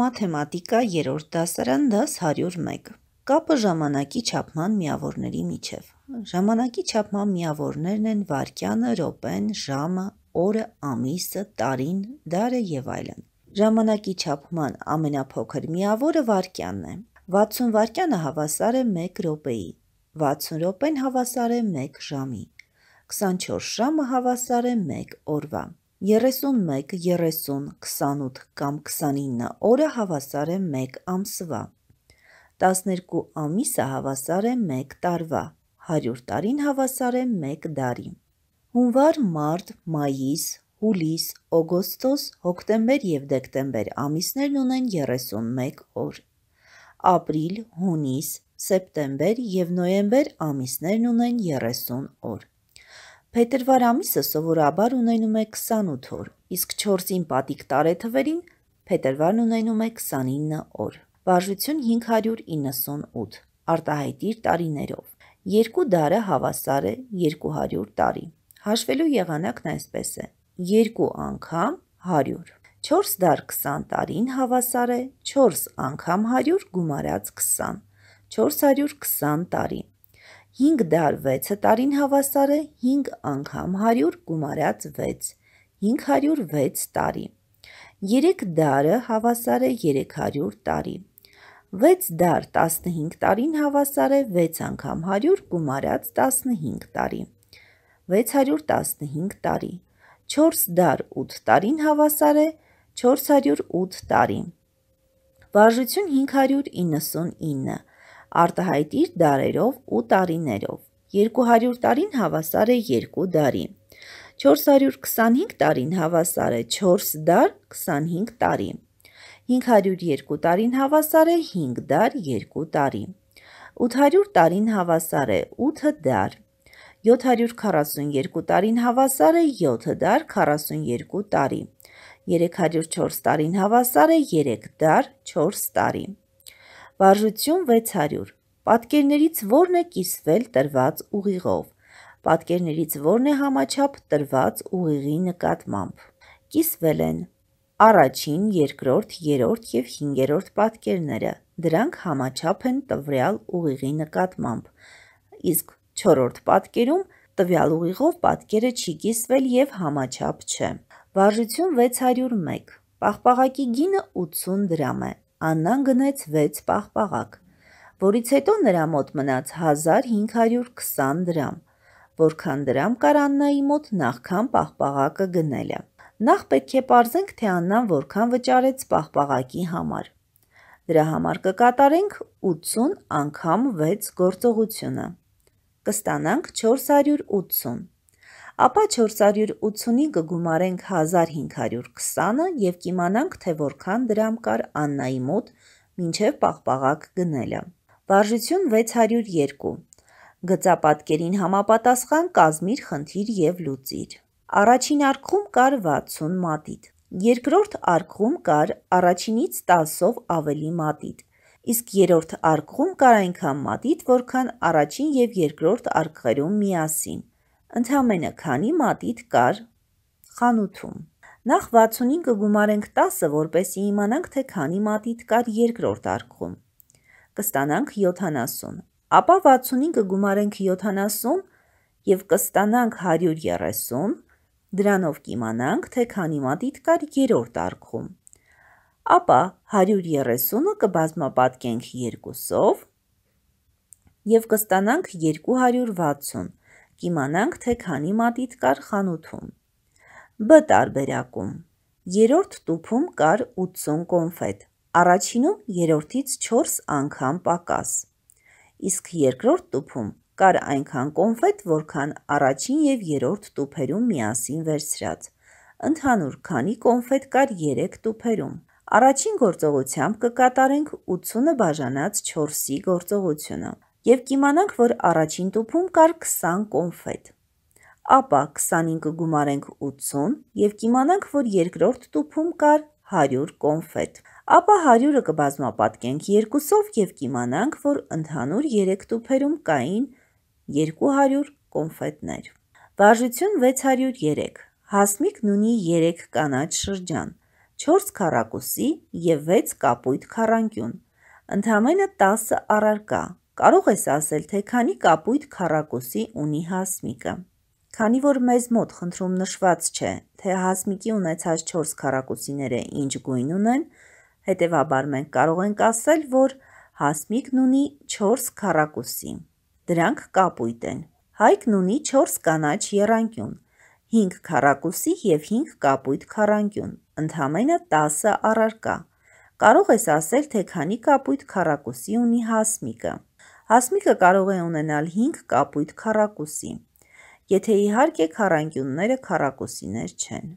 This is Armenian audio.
մաթեմատիկա 3-րդ դասարան դաս 101 Կապը ժամանակի չափման միավորների միջև Ժամանակի չափման միավորներն են վարկյանը, րոպեն, ժամը, օրը, ամիսը, տարին, դարը եւ այլն։ Ժամանակի չափման ամենափոքր միավորը վարկյանն է։ 60 վարկյանը հավասար է 1 րոպեի, 60 րոպեն հավասար է 1 ժամի, 24 ժամը հավասար է 1 օրվա։ 31, 30, 28 կամ 29 օրը հավասար է 1 ամսվա։ 12 ամիսը հավասար է 1 տարվա։ 100 տարին հավասար է 1 դարի։ Հունվար, մարտ, մայիս, հուլիս, օգոստոս, հոկտեմբեր եւ դեկտեմբեր ամիսներն ունեն 31 օր։ Ապրիլ, հունիս, սեպտեմբեր եւ նոյեմբեր ամիսներն ունեն 30 օր։ Փետրվար ամիսը սովորաբար ունենում է 28 օր, իսկ 4-ին պատիկ տարեթվերին փետրվարն ունենում է 29 օր։ Վարժություն 598, արտահայտիր տարիներով։ Երկու դարը հավասար է 200 տարի։ Հաշվելու եղանակն այսպես է. երկու անգամ 100։ 4 դար 20 տարին հավասար է 4 անգամ 100 գումարած 20։ 420 տարի։ 5 դար 6-ը տարին հավասար է 5 անգամ 100 գումարած 6, 506 տարի։ 3 դարը հավասար է 300 տարի։ 6 դար 15 տարին հավասար է 6 անգամ 100 գումարած 15 տարի։ 615 տարի։ 4 դար 8 տարին հավասար է 408 տարի։ Վարժություն 599 արտահայտ իր դարերով ու տարիներով։ 200 տարին հավասար է 2 դարի։ 425 տարին հավասար է 4 դար 25 տարի։ 502 տարին հավասար է 5 դար 2 տարի։ 800 տարին հավասար է 8 դար։ 742 տարին հավասար է 7 դար 42 տարի։ 304 տարին հավասար է 3 դար 4 տարի։ Վարժություն 600։ Պատկերներից որն է կիսվել տրված ուղիղով։ Պատկերներից որն է համաչափ տրված ուղիղի նկատմամբ։ Կիսվել են առաջին, երկրորդ, երրորդ եւ հինգերորդ պատկերները։ Դրանք համաչափ են տվյալ ուղիղի նկատմամբ։ Իսկ չորրորդ պատկերում տվյալ ուղիղով պատկերը չի կիսվել եւ համաչափ չէ։ Վարժություն 601։ Պաղպաղակի գինը 80 դրամ է։ Աննան գնեց 6 պաղպաղակ, որից հետո նրա մոտ մնաց 1520 դրամ, որքան դրամ կար Աննայի մոտ նախքան պաղպաղակը գնելը։ Նախ պետք է parzենք, թե Աննան որքան վճարեց պաղպաղակի համար։ Դրա համար կկատարենք 80 անգամ 6 գործողությունը։ Կստանանք 480 ապա 480-ի կգումարենք 1520-ը և կիմանանք, թե որքան դրամ կար Աննայի մոտ մինչև պաղպաղակ գնելը։ Վարժություն 602։ Գծապատկերին համապատասխան կազմիր, խնդիր և լուծիր։ Առաջին արքում կար 60 մատիտ, երկրորդ արքում կար առաջինից 10-ով ավելի մատիտ, իսկ երորդ արքում կար այնքան մատիտ, որքան առաջին և երկրորդ արքերում միասին ընդհանմենը քանի մատիտ կար խանութում։ Նախ 65-ը գումարենք 10-ը, որպեսի իմանանք, թե քանի մատիտ կար երկրորդ արկղում։ Կստանանք 70, ապա 65-ը գումարենք 70 և կստանանք 130, դրանով կիմանանք, թե քանի մատիտ կար երորդ արկղում։ Ապա 130-ը կբազմապատկենք 2-ով և կստանանք 260, կիմանանք, թե քանի մատիտ կար խանութում։ Բ տարբերակում։ Երորդ տուփում կար 80 կոնֆետ, առաջինում երրորդից 4 անգամ պակաս։ Իսկ երկրորդ տուփում կար այնքան կոնֆետ, որքան առաջին եւ երրորդ տուփերում միասին վերցրած։ Ընդհանուր քանի կոնֆետ կար 3 տուփերում։ Առաջին գործողությամբ կկատարենք 80-ը բաժանած 4-ի գործողությունը եւ կիմանանք, որ առաջին տուփում կար 20 կոնֆետ։ Ապա 25-ը գումարենք 80 եւ կիմանանք, որ երկրորդ տուփում կար 100 կոնֆետ։ Ապա 100-ը կբազմապատկենք 2-ով եւ կիմանանք, որ ընդհանուր 3 տուփերում կային 200 կոնֆետներ։ Վարժություն 603 Հասմիկն ունի 3 կանաչ շրջան, 4 քառակուսի եւ 6 կապույտ քառանկյուն։ Ընդամենը 10 առարկա։ Կարող ես ասել, թե քանի կապույտ քառակուսի ունի հասմիկը։ Քանի որ մեզ մոտ խնդրում նշված չէ, թե հասմիկի ունեցած 4 քառակուսիները ինչ գույն ունեն, հետևաբար մենք կարող ենք ասել, որ հասմիկն ունի 4 քառակուսի։ Դրանք կապույտ են։ Հայկն ունի 4 կանաչ երանգյուն, 5 քառակուսի եւ 5 կապույտ քառանգյուն, ընդամենը 10 առարկա։ Կարող ես ասել, թե քանի կապույտ քառակուսի ունի հասմիկը։ Հասմիկը կարող է ունենալ 5 կապույտ քառակուսի, եթե իհարկե քառանկյունները քառակուսիներ չեն։